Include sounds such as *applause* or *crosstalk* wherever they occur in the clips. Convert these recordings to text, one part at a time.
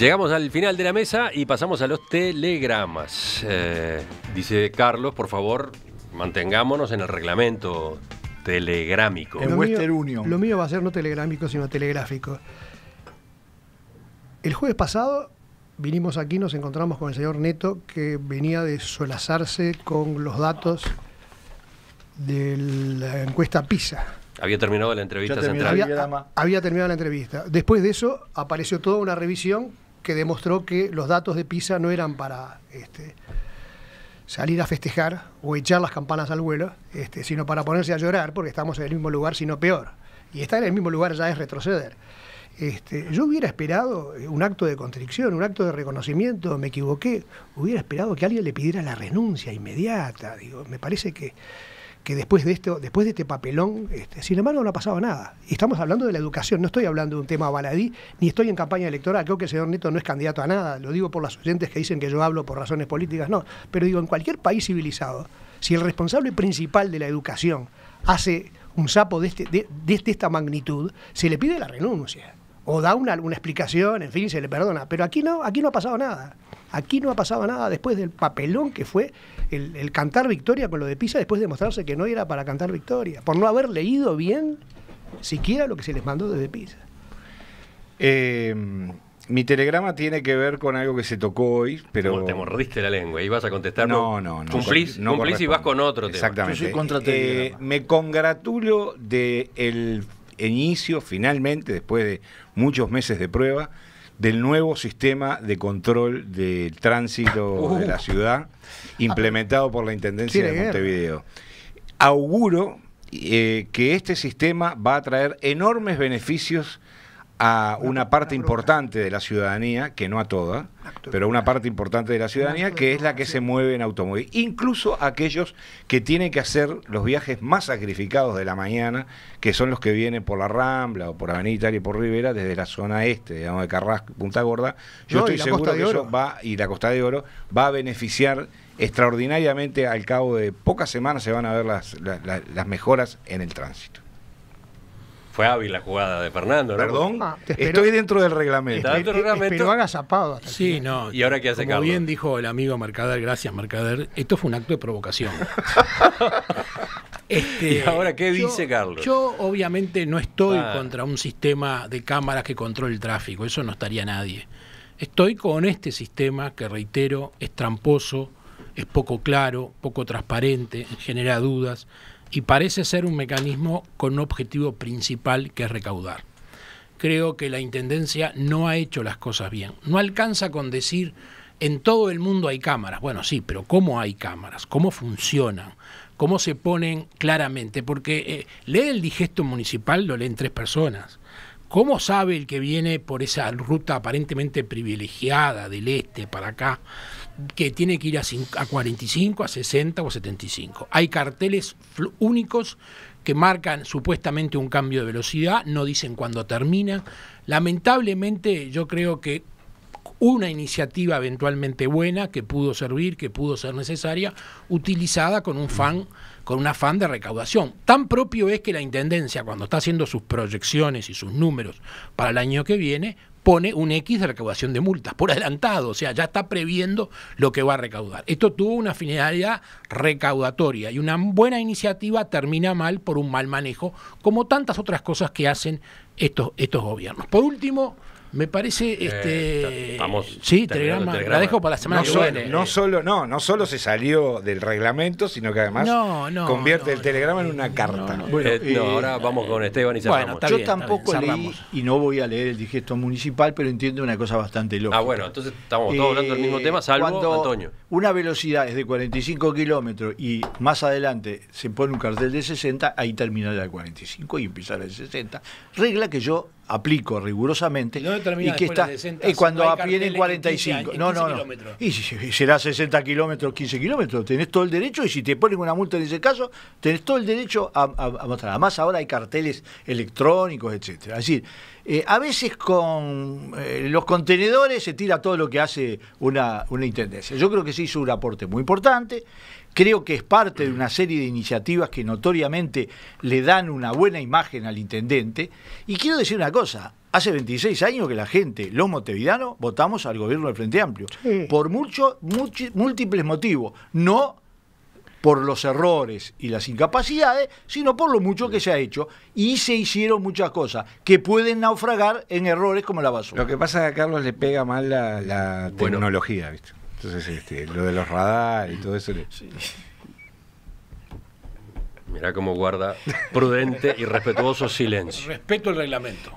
Llegamos al final de la mesa y pasamos a los telegramas. Eh, dice Carlos, por favor, mantengámonos en el reglamento telegráfico. En lo Lo mío va a ser no telegráfico sino telegráfico. El jueves pasado vinimos aquí, nos encontramos con el señor Neto, que venía de solazarse con los datos de la encuesta PISA. Había terminado la entrevista central. había, terminado la entrevista. Después de eso apareció toda una revisión que demostró que los datos de PISA no eran para este, salir a festejar o echar las campanas al vuelo, este, sino para ponerse a llorar porque estamos en el mismo lugar, sino peor. Y estar en el mismo lugar ya es retroceder. Este, yo hubiera esperado eh, un acto de constricción, un acto de reconocimiento, me equivoqué, hubiera esperado que alguien le pidiera la renuncia inmediata. Digo, me parece que que después de esto, después de este papelón, este, sin embargo no ha pasado nada. Y estamos hablando de la educación, no estoy hablando de un tema baladí, ni estoy en campaña electoral, creo que el señor Neto no es candidato a nada, lo digo por las oyentes que dicen que yo hablo por razones políticas, no, pero digo, en cualquier país civilizado, si el responsable principal de la educación hace un sapo de, este, de, de esta magnitud, se le pide la renuncia o da una, explicación, en fin, se le perdona. Pero aquí no, aquí no ha pasado nada. Aquí no ha pasado nada después del papelón que fue el, cantar victoria con lo de Pisa, después de mostrarse que no era para cantar victoria, por no haber leído bien siquiera lo que se les mandó desde Pisa. Em, mi telegrama tiene que ver con algo que se tocó hoy, pero... te mordiste la lengua y vas a contestar. No, no, no. Cumplís, no y vas con otro tema. Exactamente. Yo soy contra eh, me congratulo del... De inicio, finalmente, después de muchos meses de prueba, del nuevo sistema de control del tránsito de uh. la ciudad implementado por la Intendencia de Montevideo. Auguro eh, que este sistema va a traer enormes beneficios a una parte importante de la ciudadanía, que no a toda, pero a una parte importante de la ciudadanía, que es la que se mueve en automóvil. Incluso aquellos que tienen que hacer los viajes más sacrificados de la mañana, que son los que vienen por la Rambla o por Avenida Italia y por Rivera, desde la zona este, digamos, de Carrasco, Punta Gorda. Yo estoy seguro que eso va, y la Costa de Oro, va a beneficiar extraordinariamente al cabo de pocas semanas se van a ver las mejoras en el tránsito fue hábil la jugada de Fernando, ¿no? Perdón, ah. estoy dentro del reglamento. Está dentro reglamento. zapado. Hasta sí, no. ¿Y ahora qué hace Como bien dijo el amigo Mercader, gracias Mercader, esto fue un acto de provocación. *laughs* Este, ¿Y ahora qué dice Carlos? Yo obviamente no estoy ah. contra un sistema de cámaras que controle el tráfico, eso no estaría nadie. Estoy con este sistema que, reitero, es tramposo, es poco claro, poco transparente, genera dudas, y parece ser un mecanismo con un objetivo principal que es recaudar. Creo que la Intendencia no ha hecho las cosas bien. No alcanza con decir, en todo el mundo hay cámaras. Bueno, sí, pero ¿cómo hay cámaras? ¿Cómo funcionan? ¿Cómo se ponen claramente? Porque eh, lee el digesto municipal, lo leen tres personas. ¿Cómo sabe el que viene por esa ruta aparentemente privilegiada del este para acá que tiene que ir a, 45, a 60 o 75. Hay carteles únicos que marcan supuestamente un cambio de velocidad, no dicen cuándo termina. Lamentablemente yo creo que una iniciativa eventualmente buena que pudo servir, que pudo ser necesaria, utilizada con un fan, con un afán de recaudación. Tan propio es que la intendencia, cuando está haciendo sus proyecciones y sus números para el año que viene, pone un X de recaudación de multas por adelantado, o sea, ya está previendo lo que va a recaudar. Esto tuvo una finalidad recaudatoria y una buena iniciativa termina mal por un mal manejo, como tantas otras cosas que hacen estos, estos gobiernos. Por último, me parece eh, este vamos, sí, telegrama, la dejo para la semana no que viene. No solo no, no solo se salió del reglamento, sino que además convierte el telegrama en una carta. Bueno, eh, ahora vamos con Esteban y cerramos. Bueno, Yo tampoco leí y no voy a leer el digesto municipal, pero entiendo una cosa bastante loca. Ah, bueno, entonces estamos todos hablando del mismo eh, tema, salvo Antonio. Una velocidad es de 45 kilómetros y más adelante se pone un cartel de 60, ahí termina la 45 y empieza la 60. Regla que yo aplico rigurosamente. y que está, cuando vienen 45. no, no, no. Y si, será 60 kilómetros, 15 kilómetros, tenés todo el derecho. Y si te ponen una multa en ese caso, tenés todo el derecho a, mostrar. Además, ahora hay carteles electrónicos, etcétera. Es decir, eh, a veces con eh, los contenedores se tira todo lo que hace una, una intendencia. Yo creo que se hizo un aporte muy importante. Creo que es parte de una serie de iniciativas que notoriamente le dan una buena imagen al intendente. Y quiero decir una cosa, Hace 26 años que la gente, los motevidanos, votamos al gobierno del Frente Amplio. Por muchos, múltiples motivos. No por los errores y las incapacidades, sino por lo mucho que se ha hecho. Y se hicieron muchas cosas que pueden naufragar en errores como la basura. Lo que pasa es que a Carlos le pega mal la, tecnología, ¿viste? Entonces, este, lo de los radares y todo eso. Mirá cómo guarda prudente y respetuoso silencio. Respeto el reglamento.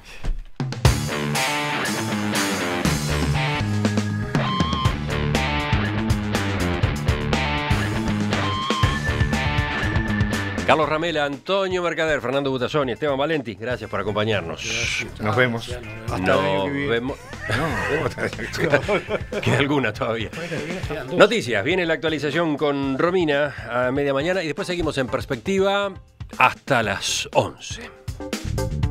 Carlos Ramela, Antonio Mercader, Fernando y Esteban Valenti, gracias por acompañarnos. Nos vemos. Hasta nos vemos. *laughs* Queda alguna todavía. Noticias, viene la actualización con Romina a media mañana y después seguimos en perspectiva hasta las 11.